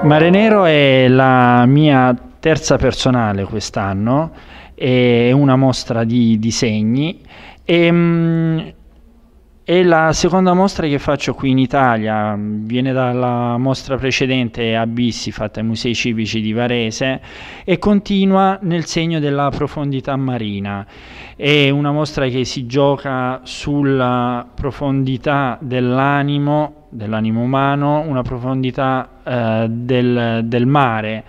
Mare Nero è la mia terza personale quest'anno, è una mostra di disegni e ehm, è la seconda mostra che faccio qui in Italia, viene dalla mostra precedente Abissi fatta ai Musei Civici di Varese e continua nel segno della profondità marina. È una mostra che si gioca sulla profondità dell'animo dell'animo umano, una profondità eh, del, del mare.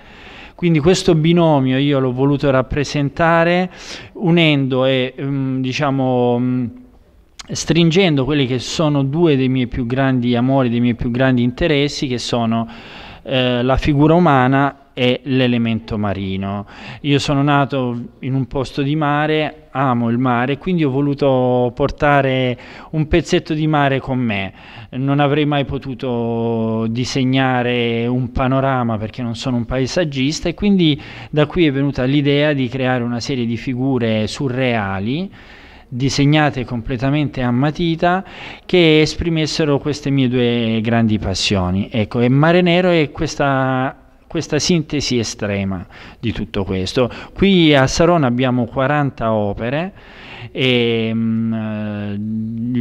Quindi questo binomio io l'ho voluto rappresentare unendo e mh, mm, diciamo mh, mm, stringendo quelli che sono due dei miei più grandi amori, dei miei più grandi interessi che sono eh, la figura umana e l'elemento marino. Io sono nato in un posto di mare, amo il mare, quindi ho voluto portare un pezzetto di mare con me. Non avrei mai potuto disegnare un panorama perché non sono un paesaggista e quindi da qui è venuta l'idea di creare una serie di figure surreali disegnate completamente a matita che esprimessero queste mie due grandi passioni. Ecco, e Mare Nero è questa questa sintesi estrema di tutto questo. Qui a Sarona abbiamo 40 opere e, mm,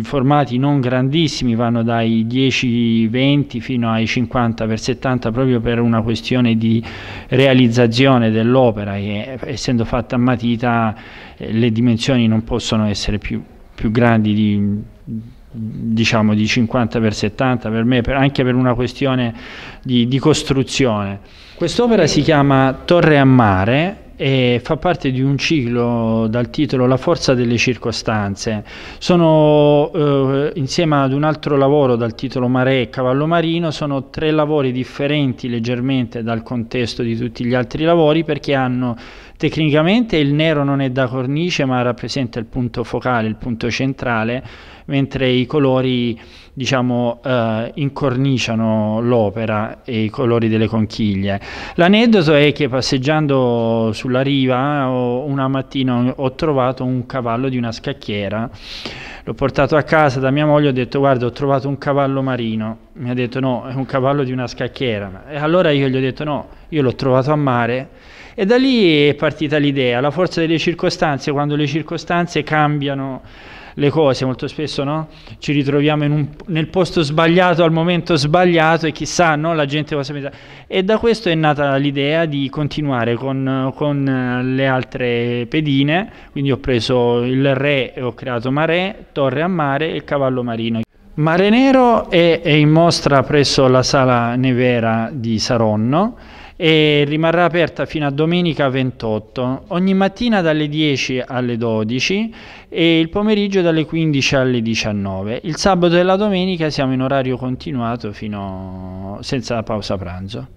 formati non grandissimi, vanno dai 10-20 fino ai 50 per 70 proprio per una questione di realizzazione dell'opera che essendo fatta a matita eh, le dimensioni non possono essere più, più grandi di diciamo di 50 x 70 per me per, anche per una questione di, di costruzione quest'opera si chiama Torre a Mare e fa parte di un ciclo dal titolo La forza delle circostanze. Sono eh, insieme ad un altro lavoro dal titolo Mare e Cavallo Marino, sono tre lavori differenti leggermente dal contesto di tutti gli altri lavori perché hanno Tecnicamente il nero non è da cornice ma rappresenta il punto focale, il punto centrale, mentre i colori diciamo eh, incorniciano l'opera e i colori delle conchiglie. L'aneddoto è che passeggiando sulla riva una mattina ho trovato un cavallo di una scacchiera, l'ho portato a casa da mia moglie e ho detto guarda ho trovato un cavallo marino mi ha detto no, è un cavallo di una scacchiera. E allora io gli ho detto no, io l'ho trovato a mare e da lì è partita l'idea, la forza delle circostanze, quando le circostanze cambiano le cose, molto spesso no? ci ritroviamo un, nel posto sbagliato al momento sbagliato e chissà no? la gente cosa pensa. E da questo è nata l'idea di continuare con, con, eh, le altre pedine, quindi ho preso il re e ho creato Mare, Torre a Mare e il Cavallo Marino. Mare Nero è, è in mostra presso la sala Nevera di Saronno e rimarrà aperta fino a domenica 28, ogni mattina dalle 10 alle 12 e il pomeriggio dalle 15 alle 19. Il sabato e la domenica siamo in orario continuato fino senza pausa pranzo.